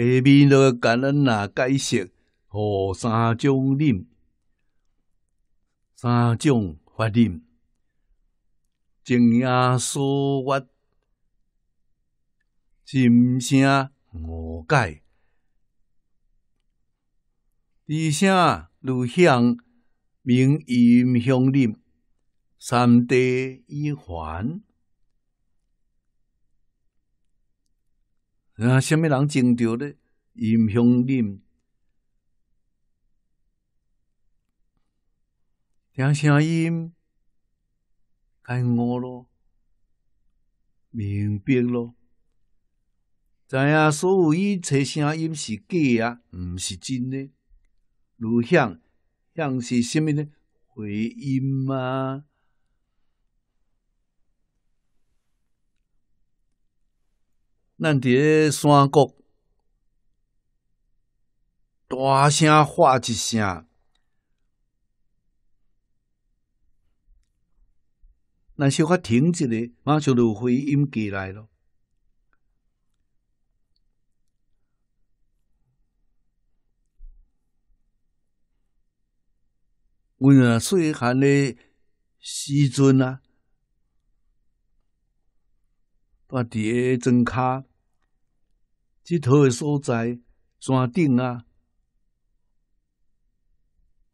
下面，我甲咱来解释，有三种念，三种法念：静音疏悦，心声无盖；二声如响，明音相念，三地以还。啊，什么人听到咧？音响听声音该我咯，明白咯，知影所有一切声音是假啊，毋是真的。如向向是什么呢？回音吗？咱在山谷大声喊一声，咱稍微停一下，马上就有回音过来喽。我们岁寒的时阵啊，把第二张卡。佚佗诶所在，山顶啊，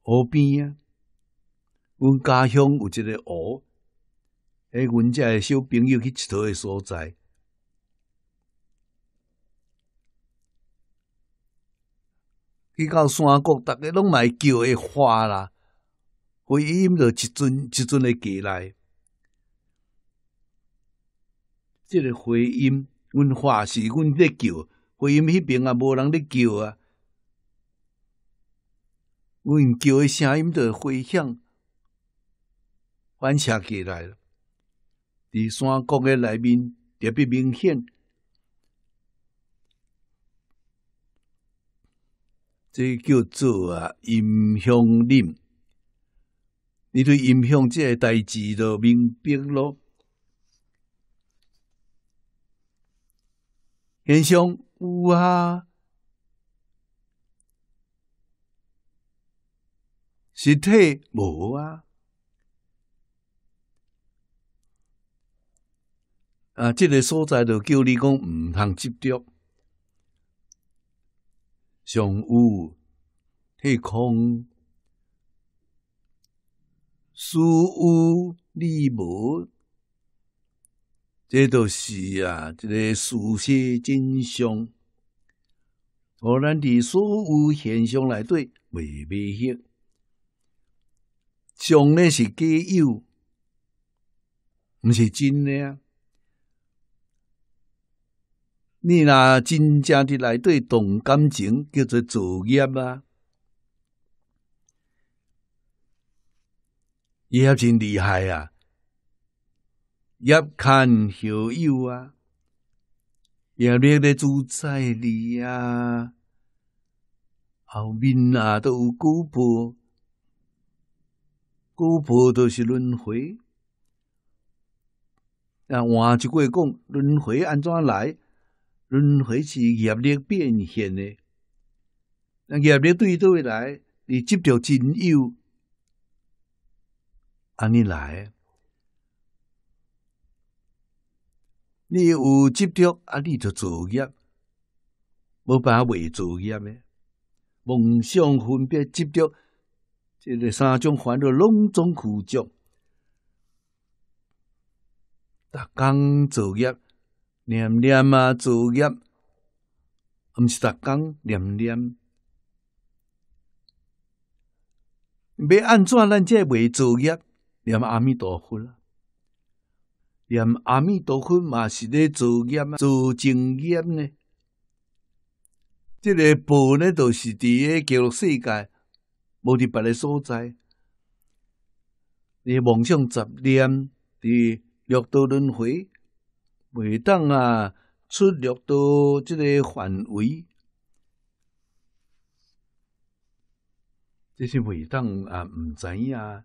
河边啊，阮家乡有一个湖，诶，阮遮诶小朋友去佚佗诶所在，去到山谷，逐个拢卖叫诶花啦，回音着一阵一阵诶过来，这个回音，阮话是阮咧叫。飞音迄边啊，无人咧叫啊，阮叫诶声音就回响反射过来了。伫山谷诶内面特别明显，这叫做啊音向令。你对音向这个代志都明白咯，贤兄。有啊，实体无啊。啊，这个所在就叫你讲唔通执着，上有体空、虚有你无。这都是啊，一个事实真相，互咱的所有现象来对未必合。上咧是假药，不是真的啊。你若真正伫内底动感情，叫做造业啊，也要真厉害啊。叶力校友啊，叶力的主宰你啊，后面啊都有古婆，古婆都是轮回。那换一句话讲，轮回安怎来？轮回是业力变现的。那业力对位来，你接着真有，安尼来。你有执着啊？你就作业，无把未作业的，梦想分别执着，这三种烦恼拢总苦境。逐工作业念念啊作业，毋是逐工念念，要安怎咱这未作业念阿弥陀佛了？连阿弥陀佛嘛是咧做业啊，做经业呢。这个报呢，就是伫个叫世界，无伫别个所在。你妄想杂念，伫六道轮回，袂当啊出六道即个范围，即是袂当啊毋知啊。